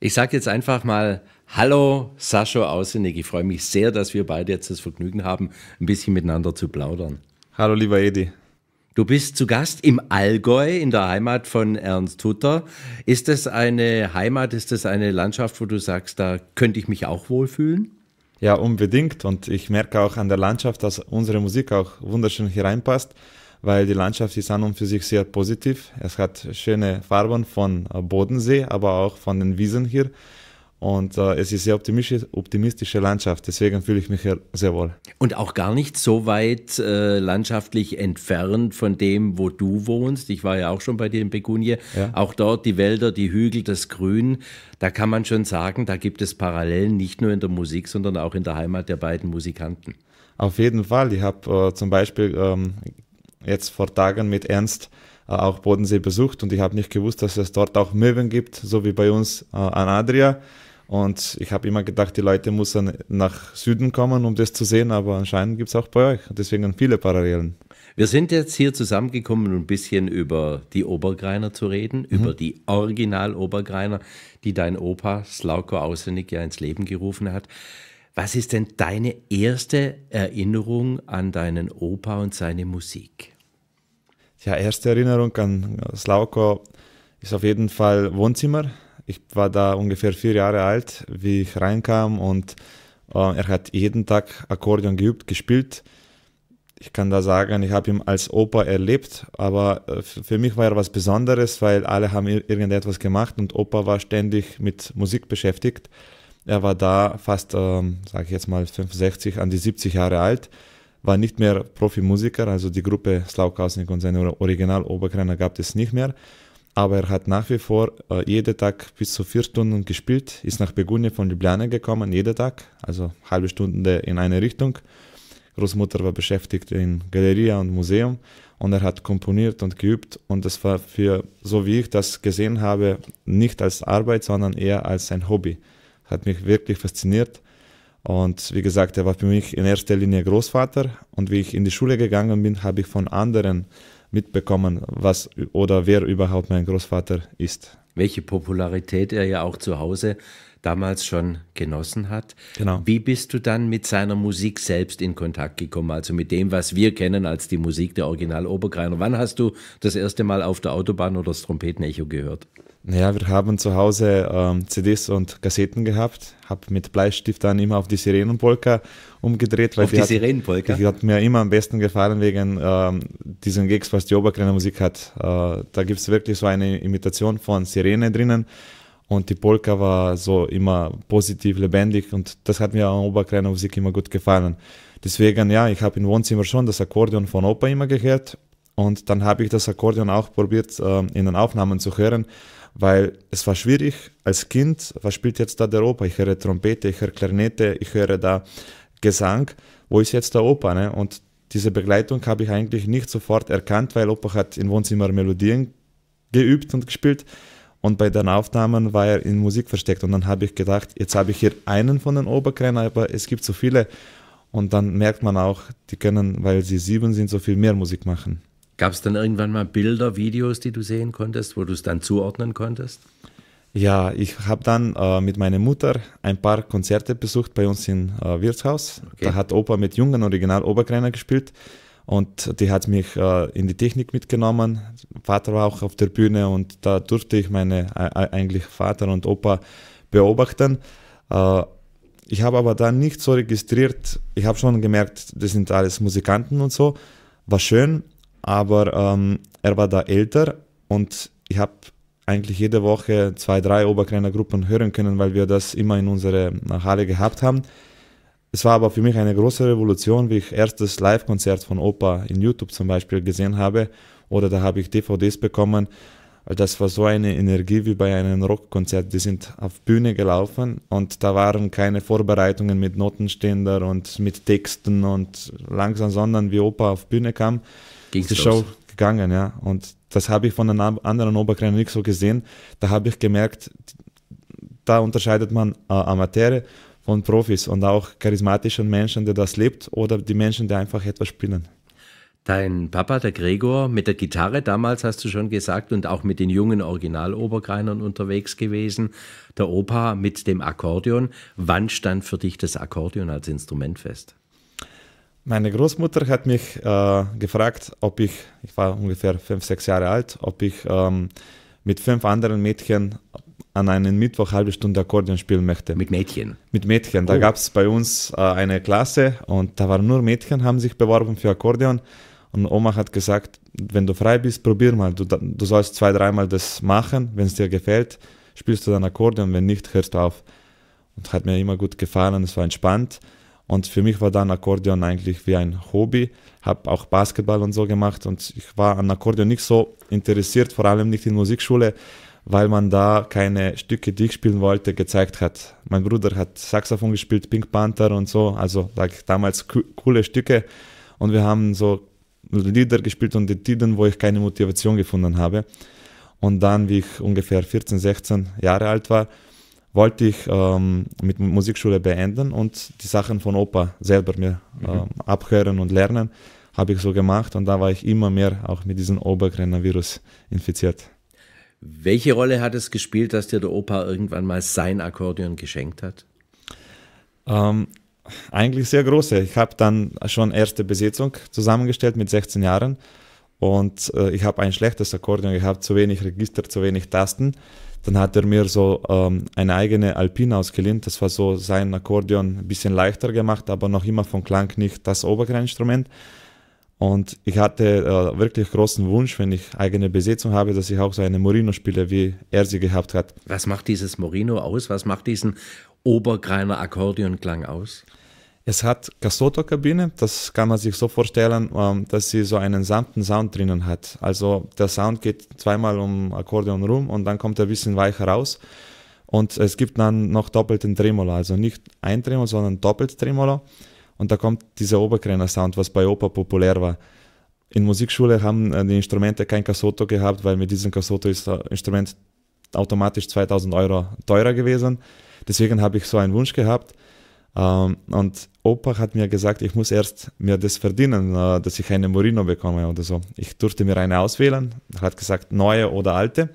Ich sage jetzt einfach mal Hallo Sascha Ausenig. Ich freue mich sehr, dass wir beide jetzt das Vergnügen haben, ein bisschen miteinander zu plaudern. Hallo lieber Edi. Du bist zu Gast im Allgäu in der Heimat von Ernst Hutter. Ist das eine Heimat, ist das eine Landschaft, wo du sagst, da könnte ich mich auch wohlfühlen? Ja, unbedingt. Und ich merke auch an der Landschaft, dass unsere Musik auch wunderschön hier reinpasst weil die Landschaft ist an und für sich sehr positiv. Es hat schöne Farben von äh, Bodensee, aber auch von den Wiesen hier. Und äh, es ist sehr optimistisch, optimistische Landschaft, deswegen fühle ich mich hier sehr wohl. Und auch gar nicht so weit äh, landschaftlich entfernt von dem, wo du wohnst. Ich war ja auch schon bei dir in Begunje. Ja. Auch dort die Wälder, die Hügel, das Grün. Da kann man schon sagen, da gibt es Parallelen nicht nur in der Musik, sondern auch in der Heimat der beiden Musikanten. Auf jeden Fall. Ich habe äh, zum Beispiel ähm, jetzt vor Tagen mit Ernst äh, auch Bodensee besucht und ich habe nicht gewusst, dass es dort auch Möwen gibt, so wie bei uns äh, an Adria. Und ich habe immer gedacht, die Leute müssen nach Süden kommen, um das zu sehen, aber anscheinend gibt es auch bei euch. Deswegen viele Parallelen. Wir sind jetzt hier zusammengekommen, um ein bisschen über die Obergreiner zu reden, mhm. über die Original-Obergreiner, die dein Opa Slauko Ausenig ja ins Leben gerufen hat. Was ist denn deine erste Erinnerung an deinen Opa und seine Musik? Ja, erste Erinnerung an Slauko ist auf jeden Fall Wohnzimmer. Ich war da ungefähr vier Jahre alt, wie ich reinkam und äh, er hat jeden Tag Akkordeon geübt, gespielt. Ich kann da sagen, ich habe ihn als Opa erlebt, aber äh, für mich war er was Besonderes, weil alle haben irgendetwas gemacht und Opa war ständig mit Musik beschäftigt. Er war da fast, ähm, sage ich jetzt mal, 65 an die 70 Jahre alt, war nicht mehr Profimusiker, also die Gruppe Slaukausnik und seine original gab es nicht mehr. Aber er hat nach wie vor äh, jeden Tag bis zu vier Stunden gespielt, ist nach Begunje von Ljubljana gekommen, jeden Tag, also halbe Stunde in eine Richtung. Großmutter war beschäftigt in Galerie und Museum und er hat komponiert und geübt und das war für, so wie ich das gesehen habe, nicht als Arbeit, sondern eher als sein Hobby hat mich wirklich fasziniert. Und wie gesagt, er war für mich in erster Linie Großvater. Und wie ich in die Schule gegangen bin, habe ich von anderen mitbekommen, was oder wer überhaupt mein Großvater ist. Welche Popularität er ja auch zu Hause damals schon genossen hat. Genau. Wie bist du dann mit seiner Musik selbst in Kontakt gekommen, also mit dem, was wir kennen als die Musik der Original Obergreiner? Wann hast du das erste Mal auf der Autobahn oder das Trompetenecho gehört? Naja, wir haben zu Hause ähm, CDs und Kassetten gehabt, habe mit Bleistift dann immer auf die Sirenenpolka umgedreht. Weil auf die, die Sirenenpolka? Die hat mir immer am besten gefallen wegen ähm, diesen Gags, was die Oberkreiner Musik hat. Äh, da gibt es wirklich so eine Imitation von Sirene drinnen und die Polka war so immer positiv, lebendig und das hat mir an Oberkreiner Musik immer gut gefallen. Deswegen, ja, ich habe im Wohnzimmer schon das Akkordeon von Opa immer gehört und dann habe ich das Akkordeon auch probiert äh, in den Aufnahmen zu hören weil es war schwierig als Kind, was spielt jetzt da der Opa? Ich höre Trompete, ich höre Klarinette, ich höre da Gesang, wo ist jetzt der Opa? Ne? Und diese Begleitung habe ich eigentlich nicht sofort erkannt, weil Opa hat im Wohnzimmer Melodien geübt und gespielt und bei den Aufnahmen war er in Musik versteckt und dann habe ich gedacht, jetzt habe ich hier einen von den Oberkränen, aber es gibt so viele und dann merkt man auch, die können, weil sie sieben sind, so viel mehr Musik machen. Gab es dann irgendwann mal Bilder, Videos, die du sehen konntest, wo du es dann zuordnen konntest? Ja, ich habe dann äh, mit meiner Mutter ein paar Konzerte besucht bei uns im äh, Wirtshaus. Okay. Da hat Opa mit jungen Original Oberkreiner gespielt und die hat mich äh, in die Technik mitgenommen. Vater war auch auf der Bühne und da durfte ich meine äh, äh, eigentlich Vater und Opa beobachten. Äh, ich habe aber dann nicht so registriert. Ich habe schon gemerkt, das sind alles Musikanten und so. War schön, aber ähm, er war da älter und ich habe eigentlich jede Woche zwei, drei Oberkleinergruppen hören können, weil wir das immer in unserer äh, Halle gehabt haben. Es war aber für mich eine große Revolution, wie ich erstes Live-Konzert von Opa in YouTube zum Beispiel gesehen habe oder da habe ich DVDs bekommen. Das war so eine Energie wie bei einem Rockkonzert. Die sind auf Bühne gelaufen und da waren keine Vorbereitungen mit Notenständer und mit Texten und langsam, sondern wie Opa auf Bühne kam, Ging's zur Show gegangen, ja. Und das habe ich von den anderen Obergrenze nicht so gesehen. Da habe ich gemerkt, da unterscheidet man äh, Amateure von Profis und auch charismatischen Menschen, der das lebt oder die Menschen, die einfach etwas spielen. Dein Papa, der Gregor, mit der Gitarre damals hast du schon gesagt und auch mit den jungen Original-Obergreinern unterwegs gewesen. Der Opa mit dem Akkordeon. Wann stand für dich das Akkordeon als Instrument fest? Meine Großmutter hat mich äh, gefragt, ob ich, ich war ungefähr fünf, sechs Jahre alt, ob ich ähm, mit fünf anderen Mädchen an einem Mittwoch halbe Stunde Akkordeon spielen möchte. Mit Mädchen? Mit Mädchen. Da oh. gab es bei uns äh, eine Klasse und da waren nur Mädchen, haben sich beworben für Akkordeon. Und Oma hat gesagt, wenn du frei bist, probier mal. Du, du sollst zwei, dreimal das machen. Wenn es dir gefällt, spielst du dann Akkordeon. Wenn nicht, hörst du auf. Und hat mir immer gut gefallen. Es war entspannt. Und für mich war dann Akkordeon eigentlich wie ein Hobby. Habe auch Basketball und so gemacht und ich war an Akkordeon nicht so interessiert, vor allem nicht in Musikschule, weil man da keine Stücke, die ich spielen wollte, gezeigt hat. Mein Bruder hat Saxophon gespielt, Pink Panther und so, also like, damals coole Stücke. Und wir haben so Lieder gespielt und die Titeln, wo ich keine Motivation gefunden habe. Und dann, wie ich ungefähr 14, 16 Jahre alt war, wollte ich ähm, mit Musikschule beenden und die Sachen von Opa selber mir mhm. ähm, mhm. abhören und lernen, habe ich so gemacht und da war ich immer mehr auch mit diesem Obergrenner-Virus infiziert. Welche Rolle hat es gespielt, dass dir der Opa irgendwann mal sein Akkordeon geschenkt hat? Ähm, eigentlich sehr große. Ich habe dann schon erste Besetzung zusammengestellt mit 16 Jahren und äh, ich habe ein schlechtes Akkordeon gehabt, zu wenig Register, zu wenig Tasten. Dann hat er mir so ähm, eine eigene Alpine ausgeliehen. Das war so sein Akkordeon, ein bisschen leichter gemacht, aber noch immer vom Klang nicht das Oberkleininstrument. Und ich hatte äh, wirklich großen Wunsch, wenn ich eigene Besetzung habe, dass ich auch so eine Morino spiele, wie er sie gehabt hat. Was macht dieses Morino aus? Was macht diesen Obergreiner Akkordeonklang aus? Es hat Cassotto-Kabine, das kann man sich so vorstellen, ähm, dass sie so einen sanften Sound drinnen hat. Also der Sound geht zweimal um Akkordeon rum und dann kommt er ein bisschen weicher raus. Und es gibt dann noch doppelten Tremolo, also nicht ein Tremolo, sondern doppelt Tremolo. Und da kommt dieser Oberkrenner-Sound, was bei Opa populär war. In Musikschule haben äh, die Instrumente kein Cassotto gehabt, weil mit diesem Cassotto ist das Instrument automatisch 2000 Euro teurer gewesen. Deswegen habe ich so einen Wunsch gehabt ähm, und Opa hat mir gesagt, ich muss erst mir das verdienen, äh, dass ich eine Morino bekomme oder so. Ich durfte mir eine auswählen. Er hat gesagt, neue oder alte.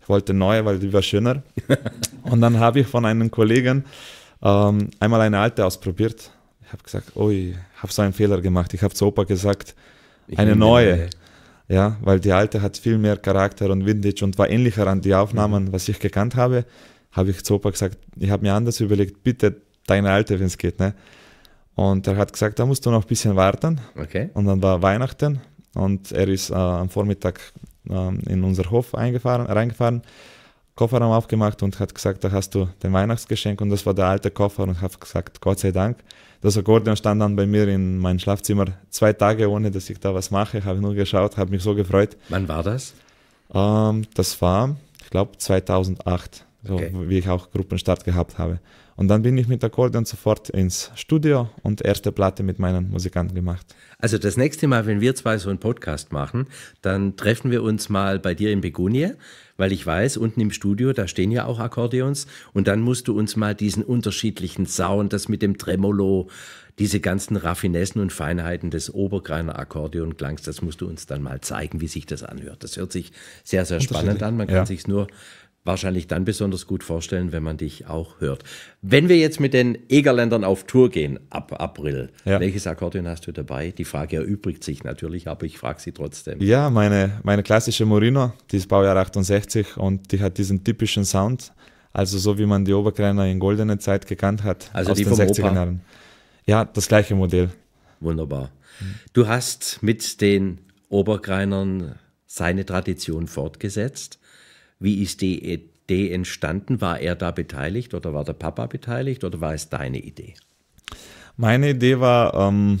Ich wollte neue, weil die war schöner. und dann habe ich von einem Kollegen ähm, einmal eine alte ausprobiert. Ich habe gesagt, ui, ich habe so einen Fehler gemacht. Ich habe zu Opa gesagt, ich eine neue. neue. Ja, weil die alte hat viel mehr Charakter und Vintage und war ähnlicher an die Aufnahmen, mhm. was ich gekannt habe. Habe ich zu Opa gesagt, ich habe mir anders überlegt, bitte deine Alte, wenn es geht. Ne? Und er hat gesagt, da musst du noch ein bisschen warten. Okay. Und dann war Weihnachten und er ist äh, am Vormittag äh, in unser Hof eingefahren, reingefahren, Kofferraum aufgemacht und hat gesagt, da hast du dein Weihnachtsgeschenk und das war der alte Koffer und hat gesagt, Gott sei Dank. Das Akkordeon stand dann bei mir in meinem Schlafzimmer zwei Tage, ohne dass ich da was mache. Habe nur geschaut, habe mich so gefreut. Wann war das? Ähm, das war, ich glaube, 2008 so okay. wie ich auch Gruppenstart gehabt habe. Und dann bin ich mit Akkordeon sofort ins Studio und erste Platte mit meinen Musikanten gemacht. Also das nächste Mal, wenn wir zwei so einen Podcast machen, dann treffen wir uns mal bei dir in Begonie, weil ich weiß, unten im Studio, da stehen ja auch Akkordeons und dann musst du uns mal diesen unterschiedlichen Sound, das mit dem Tremolo, diese ganzen Raffinessen und Feinheiten des Obergreiner Akkordeonklangs, das musst du uns dann mal zeigen, wie sich das anhört. Das hört sich sehr, sehr spannend an. Man kann ja. sich nur wahrscheinlich dann besonders gut vorstellen, wenn man dich auch hört. Wenn wir jetzt mit den Egerländern auf Tour gehen ab April, ja. welches Akkordeon hast du dabei? Die Frage erübrigt sich natürlich, aber ich frage sie trotzdem. Ja, meine, meine klassische Morino, die ist Baujahr 68 und die hat diesen typischen Sound, also so wie man die Oberkleiner in goldener Zeit gekannt hat, also aus die den 60er Opa. Jahren. Ja, das gleiche Modell. Wunderbar. Du hast mit den Oberkreinern seine Tradition fortgesetzt. Wie ist die Idee entstanden? War er da beteiligt oder war der Papa beteiligt oder war es deine Idee? Meine Idee war, ähm,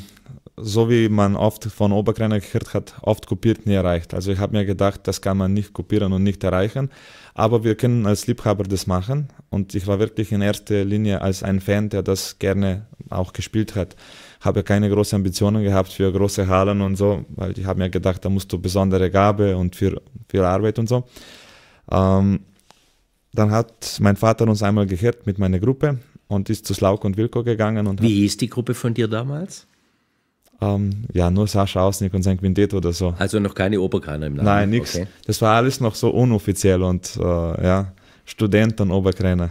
so wie man oft von Oberkreiner gehört hat, oft kopiert, nie erreicht. Also ich habe mir gedacht, das kann man nicht kopieren und nicht erreichen, aber wir können als Liebhaber das machen und ich war wirklich in erster Linie als ein Fan, der das gerne auch gespielt hat. Habe keine großen Ambitionen gehabt für große Hallen und so, weil ich habe mir gedacht, da musst du besondere Gabe und für viel Arbeit und so. Ähm, dann hat mein Vater uns einmal gehört mit meiner Gruppe und ist zu Slauk und Wilko gegangen. Und Wie ist die Gruppe von dir damals? Ähm, ja, nur Sascha Ausnick und sein Quintett oder so. Also noch keine Oberkraner im Namen? Nein, nichts. Okay. Das war alles noch so unoffiziell und äh, ja, Student und Oberkraner.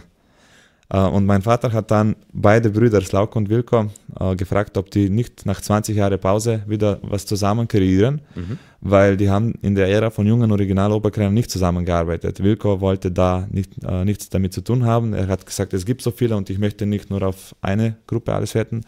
Äh, und mein Vater hat dann beide Brüder, Slauk und Wilko, äh, gefragt, ob die nicht nach 20 Jahren Pause wieder was zusammen kreieren, mhm. weil die haben in der Ära von jungen Originaloberkränen nicht zusammengearbeitet. Wilko wollte da nicht, äh, nichts damit zu tun haben. Er hat gesagt, es gibt so viele und ich möchte nicht nur auf eine Gruppe alles wetten.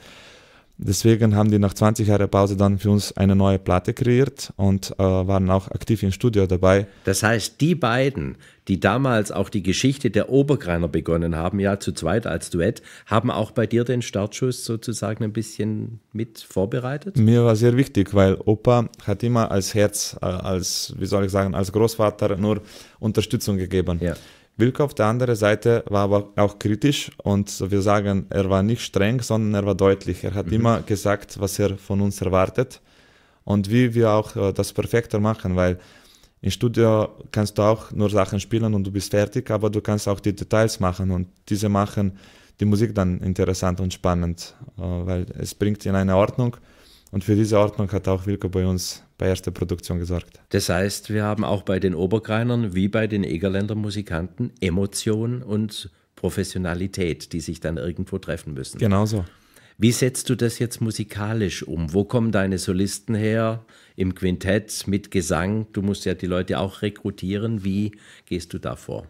Deswegen haben die nach 20 Jahren Pause dann für uns eine neue Platte kreiert und äh, waren auch aktiv im Studio dabei. Das heißt, die beiden, die damals auch die Geschichte der Obergreiner begonnen haben, ja zu zweit als Duett, haben auch bei dir den Startschuss sozusagen ein bisschen mit vorbereitet? Mir war sehr wichtig, weil Opa hat immer als Herz, äh, als, wie soll ich sagen, als Großvater nur Unterstützung gegeben. Ja. Wilke auf der anderen Seite war aber auch kritisch und wir sagen, er war nicht streng, sondern er war deutlich. Er hat mhm. immer gesagt, was er von uns erwartet und wie wir auch äh, das perfekter machen, weil im Studio kannst du auch nur Sachen spielen und du bist fertig, aber du kannst auch die Details machen und diese machen die Musik dann interessant und spannend, äh, weil es bringt in eine Ordnung und für diese Ordnung hat auch Wilko bei uns bei erster Produktion gesorgt. Das heißt, wir haben auch bei den Obergreinern wie bei den Egerländer Musikanten Emotion und Professionalität, die sich dann irgendwo treffen müssen. Genau so. Wie setzt du das jetzt musikalisch um? Wo kommen deine Solisten her? Im Quintett, mit Gesang? Du musst ja die Leute auch rekrutieren. Wie gehst du da vor?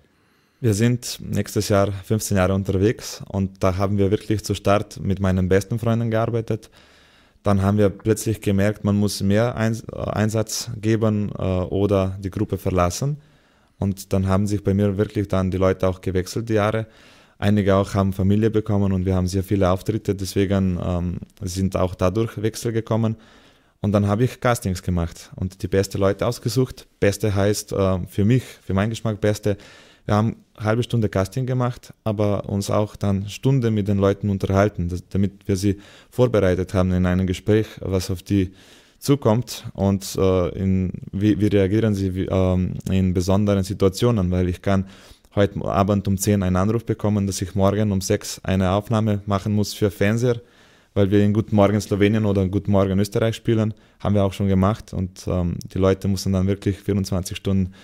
Wir sind nächstes Jahr 15 Jahre unterwegs und da haben wir wirklich zu Start mit meinen besten Freunden gearbeitet. Dann haben wir plötzlich gemerkt, man muss mehr äh, Einsatz geben äh, oder die Gruppe verlassen. Und dann haben sich bei mir wirklich dann die Leute auch gewechselt, die Jahre. Einige auch haben Familie bekommen und wir haben sehr viele Auftritte, deswegen ähm, sind auch dadurch Wechsel gekommen. Und dann habe ich Castings gemacht und die besten Leute ausgesucht. Beste heißt äh, für mich, für meinen Geschmack, beste wir haben eine halbe Stunde Casting gemacht, aber uns auch dann Stunde mit den Leuten unterhalten, das, damit wir sie vorbereitet haben in einem Gespräch, was auf die zukommt und äh, in, wie, wie, reagieren sie wie, ähm, in besonderen Situationen, weil ich kann heute Abend um 10 einen Anruf bekommen, dass ich morgen um 6 eine Aufnahme machen muss für Fernseher, weil wir in Guten Morgen Slowenien oder Guten Morgen Österreich spielen, haben wir auch schon gemacht und ähm, die Leute müssen dann wirklich 24 Stunden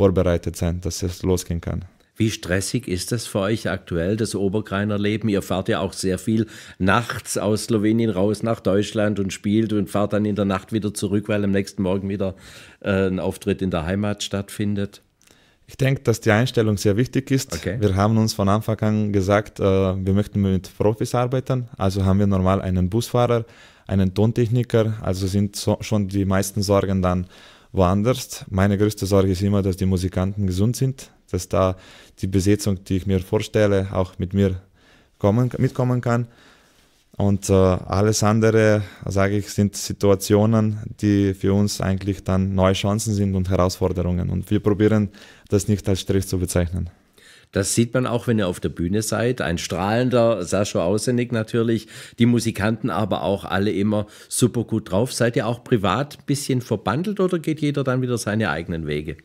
vorbereitet sein, dass es losgehen kann. Wie stressig ist das für euch aktuell, das Obergreiner Leben? Ihr fahrt ja auch sehr viel nachts aus Slowenien raus nach Deutschland und spielt und fahrt dann in der Nacht wieder zurück, weil am nächsten Morgen wieder äh, ein Auftritt in der Heimat stattfindet. Ich denke, dass die Einstellung sehr wichtig ist. Okay. Wir haben uns von Anfang an gesagt, äh, wir möchten mit Profis arbeiten. Also haben wir normal einen Busfahrer, einen Tontechniker. Also sind so, schon die meisten Sorgen dann woanders. Meine größte Sorge ist immer, dass die Musikanten gesund sind, dass da die Besetzung, die ich mir vorstelle, auch mit mir kommen, mitkommen kann. Und äh, alles andere, sage ich, sind Situationen, die für uns eigentlich dann neue Chancen sind und Herausforderungen. Und wir probieren das nicht als Stress zu bezeichnen. Das sieht man auch, wenn ihr auf der Bühne seid. Ein strahlender Sascha Ausenig natürlich, die Musikanten aber auch alle immer super gut drauf. Seid ihr auch privat ein bisschen verbandelt oder geht jeder dann wieder seine eigenen Wege?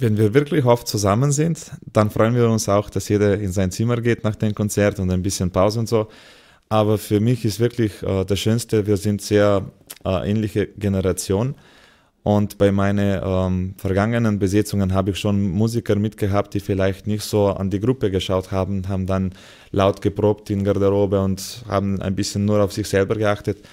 Wenn wir wirklich oft zusammen sind, dann freuen wir uns auch, dass jeder in sein Zimmer geht nach dem Konzert und ein bisschen Pause und so. Aber für mich ist wirklich äh, das Schönste, wir sind sehr äh, ähnliche Generation. Und bei meinen ähm, vergangenen Besetzungen habe ich schon Musiker mitgehabt, die vielleicht nicht so an die Gruppe geschaut haben, haben dann laut geprobt in Garderobe und haben ein bisschen nur auf sich selber geachtet.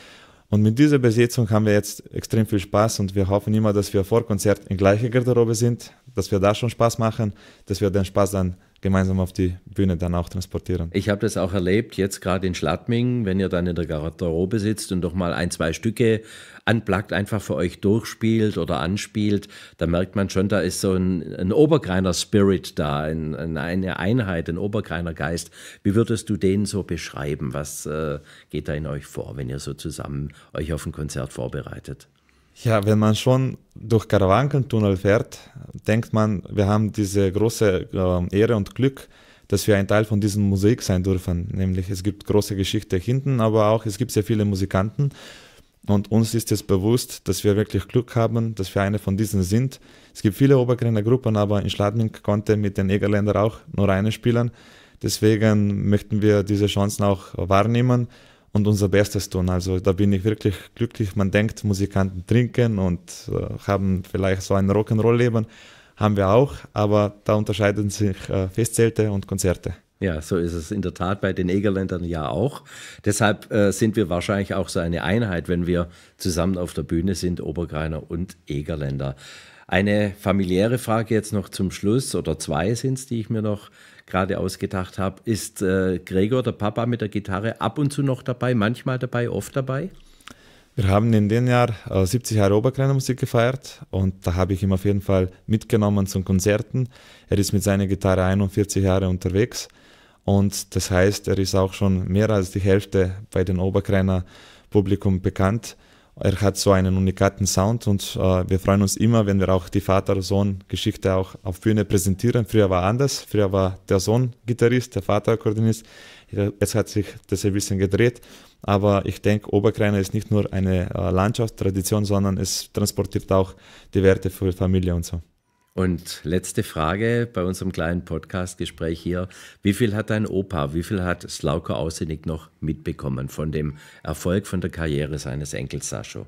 Und mit dieser Besetzung haben wir jetzt extrem viel Spaß und wir hoffen immer, dass wir vor Konzert in gleicher Garderobe sind, dass wir da schon Spaß machen, dass wir den Spaß dann gemeinsam auf die Bühne dann auch transportieren. Ich habe das auch erlebt, jetzt gerade in Schladming, wenn ihr dann in der Garderobe sitzt und doch mal ein, zwei Stücke anplagt, einfach für euch durchspielt oder anspielt, da merkt man schon, da ist so ein, ein oberkleiner Spirit da, ein, eine Einheit, ein Oberkreiner Geist. Wie würdest du den so beschreiben? Was äh, geht da in euch vor, wenn ihr so zusammen euch auf ein Konzert vorbereitet? Ja, wenn man schon durch Karawankentunnel fährt, denkt man, wir haben diese große äh, Ehre und Glück, dass wir ein Teil von diesem Musik sein dürfen. Nämlich es gibt große Geschichte hinten, aber auch es gibt sehr viele Musikanten. Und uns ist es bewusst, dass wir wirklich Glück haben, dass wir eine von diesen sind. Es gibt viele Obergrenzer Gruppen, aber in Schladming konnte mit den Egerländern auch nur eine spielen. Deswegen möchten wir diese Chancen auch wahrnehmen und unser Bestes tun. Also da bin ich wirklich glücklich. Man denkt, Musikanten trinken und äh, haben vielleicht so ein Rock'n'Roll-Leben. Haben wir auch, aber da unterscheiden sich äh, Festzelte und Konzerte. Ja, so ist es in der Tat bei den Egerländern ja auch. Deshalb äh, sind wir wahrscheinlich auch so eine Einheit, wenn wir zusammen auf der Bühne sind, Obergreiner und Egerländer. Eine familiäre Frage jetzt noch zum Schluss, oder zwei sind es, die ich mir noch gerade ausgedacht habe. Ist äh, Gregor, der Papa, mit der Gitarre ab und zu noch dabei, manchmal dabei, oft dabei? Wir haben in dem Jahr äh, 70 Jahre Oberkleinermusik gefeiert und da habe ich ihn auf jeden Fall mitgenommen zu Konzerten. Er ist mit seiner Gitarre 41 Jahre unterwegs und das heißt, er ist auch schon mehr als die Hälfte bei den Oberkleiner Publikum bekannt. Er hat so einen unikaten Sound und äh, wir freuen uns immer, wenn wir auch die Vater-Sohn-Geschichte auch auf Bühne präsentieren. Früher war anders. Früher war der Sohn Gitarrist, der Vater Akkordeonist. Jetzt hat sich das ein bisschen gedreht. Aber ich denke, Oberkreiner ist nicht nur eine äh, Landschaft, Tradition, sondern es transportiert auch die Werte für Familie und so. Und letzte Frage bei unserem kleinen Podcast-Gespräch hier. Wie viel hat dein Opa, wie viel hat Slauko Ausenig noch mitbekommen von dem Erfolg, von der Karriere seines Enkels Sascho?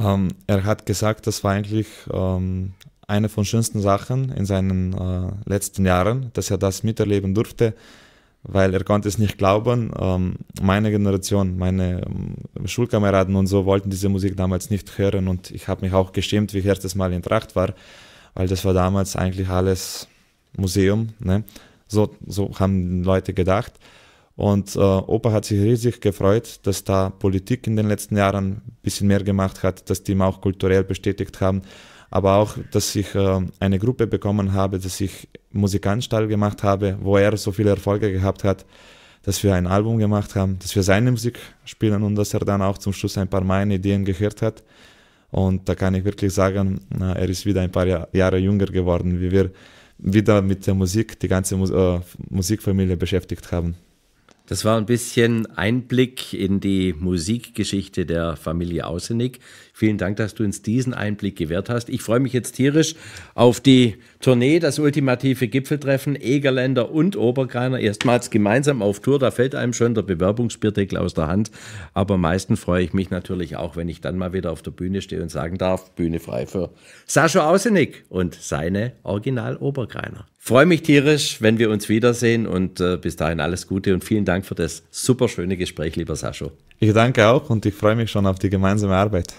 Ähm, er hat gesagt, das war eigentlich ähm, eine von schönsten Sachen in seinen äh, letzten Jahren, dass er das miterleben durfte, weil er konnte es nicht glauben. Ähm, meine Generation, meine ähm, Schulkameraden und so wollten diese Musik damals nicht hören und ich habe mich auch geschämt, wie ich erstes Mal in Tracht war weil das war damals eigentlich alles Museum. Ne? So, so haben Leute gedacht. Und äh, Opa hat sich riesig gefreut, dass da Politik in den letzten Jahren ein bisschen mehr gemacht hat, dass die ihn auch kulturell bestätigt haben. Aber auch, dass ich äh, eine Gruppe bekommen habe, dass ich Musikanstall gemacht habe, wo er so viele Erfolge gehabt hat, dass wir ein Album gemacht haben, dass wir seine Musik spielen und dass er dann auch zum Schluss ein paar meine Ideen gehört hat. Und da kann ich wirklich sagen, er ist wieder ein paar Jahre jünger geworden, wie wir wieder mit der Musik, die ganze äh, Musikfamilie beschäftigt haben. Das war ein bisschen Einblick in die Musikgeschichte der Familie Außenig. Vielen Dank, dass du uns diesen Einblick gewährt hast. Ich freue mich jetzt tierisch auf die Tournee, das ultimative Gipfeltreffen, Egerländer und Obergreiner erstmals gemeinsam auf Tour. Da fällt einem schon der Bewerbungsbierdeckel aus der Hand. Aber am meisten freue ich mich natürlich auch, wenn ich dann mal wieder auf der Bühne stehe und sagen darf, Bühne frei für Sascha Ausenig und seine Original Obergreiner. Freue mich tierisch, wenn wir uns wiedersehen und äh, bis dahin alles Gute und vielen Dank für das super schöne Gespräch, lieber Sascho. Ich danke auch und ich freue mich schon auf die gemeinsame Arbeit.